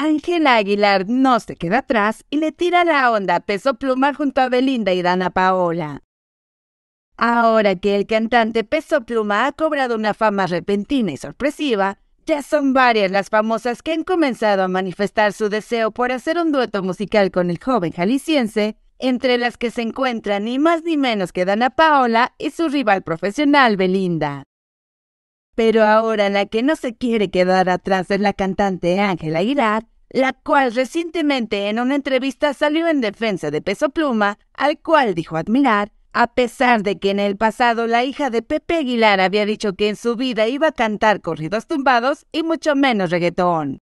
Ángela Aguilar no se queda atrás y le tira la onda a peso pluma junto a Belinda y Dana Paola. Ahora que el cantante Peso Pluma ha cobrado una fama repentina y sorpresiva, ya son varias las famosas que han comenzado a manifestar su deseo por hacer un dueto musical con el joven jalisciense, entre las que se encuentran ni más ni menos que Dana Paola y su rival profesional Belinda. Pero ahora la que no se quiere quedar atrás es la cantante Ángela Aguilar, la cual recientemente en una entrevista salió en defensa de Peso Pluma, al cual dijo admirar, a pesar de que en el pasado la hija de Pepe Aguilar había dicho que en su vida iba a cantar corridos tumbados y mucho menos reggaetón.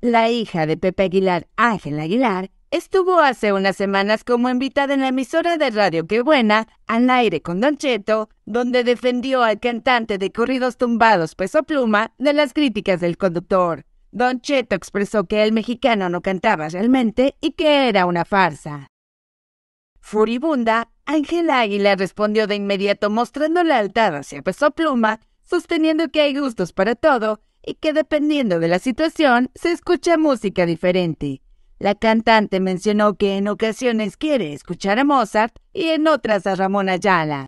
La hija de Pepe Aguilar, Ángela Aguilar, Estuvo hace unas semanas como invitada en la emisora de radio Qué Buena, al aire con Don Cheto, donde defendió al cantante de corridos tumbados Peso Pluma de las críticas del conductor. Don Cheto expresó que el mexicano no cantaba realmente y que era una farsa. Furibunda, Ángel Águila respondió de inmediato mostrando lealtad hacia Peso Pluma, sosteniendo que hay gustos para todo y que dependiendo de la situación se escucha música diferente. La cantante mencionó que en ocasiones quiere escuchar a Mozart y en otras a Ramón Ayala.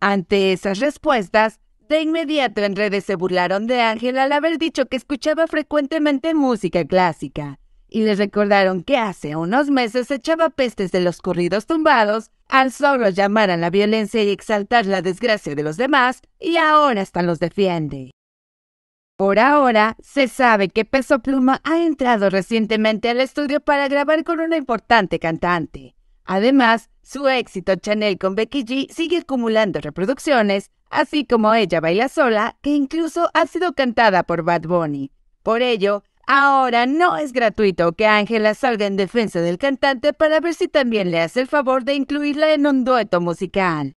Ante esas respuestas, de inmediato en redes se burlaron de Ángel al haber dicho que escuchaba frecuentemente música clásica y le recordaron que hace unos meses echaba pestes de los corridos tumbados al solo llamar a la violencia y exaltar la desgracia de los demás y ahora hasta los defiende. Por ahora, se sabe que Peso Pluma ha entrado recientemente al estudio para grabar con una importante cantante. Además, su éxito Chanel con Becky G sigue acumulando reproducciones, así como Ella Baila Sola, que incluso ha sido cantada por Bad Bunny. Por ello, ahora no es gratuito que Ángela salga en defensa del cantante para ver si también le hace el favor de incluirla en un dueto musical.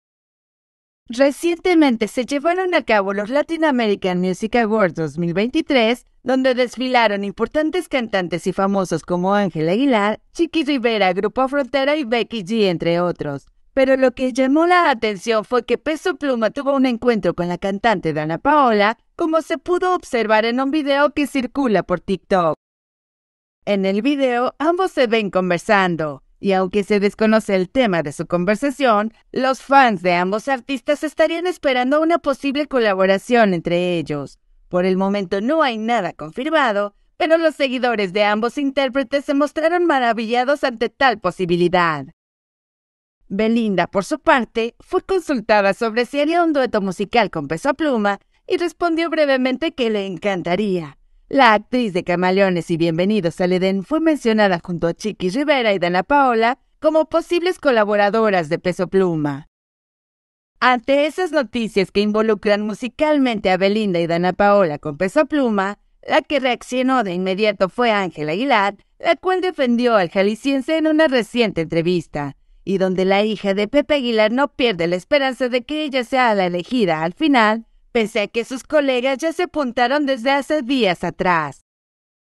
Recientemente se llevaron a cabo los Latin American Music Awards 2023, donde desfilaron importantes cantantes y famosos como Ángel Aguilar, Chiqui Rivera, Grupo Frontera y Becky G, entre otros. Pero lo que llamó la atención fue que Peso Pluma tuvo un encuentro con la cantante Dana Paola, como se pudo observar en un video que circula por TikTok. En el video, ambos se ven conversando. Y aunque se desconoce el tema de su conversación, los fans de ambos artistas estarían esperando una posible colaboración entre ellos. Por el momento no hay nada confirmado, pero los seguidores de ambos intérpretes se mostraron maravillados ante tal posibilidad. Belinda, por su parte, fue consultada sobre si haría un dueto musical con Peso a Pluma y respondió brevemente que le encantaría, la actriz de Camaleones y Bienvenidos al Edén fue mencionada junto a Chiqui Rivera y Dana Paola como posibles colaboradoras de Peso Pluma. Ante esas noticias que involucran musicalmente a Belinda y Dana Paola con Peso Pluma, la que reaccionó de inmediato fue Ángela Aguilar, la cual defendió al jalisciense en una reciente entrevista, y donde la hija de Pepe Aguilar no pierde la esperanza de que ella sea la elegida al final pensé que sus colegas ya se apuntaron desde hace días atrás.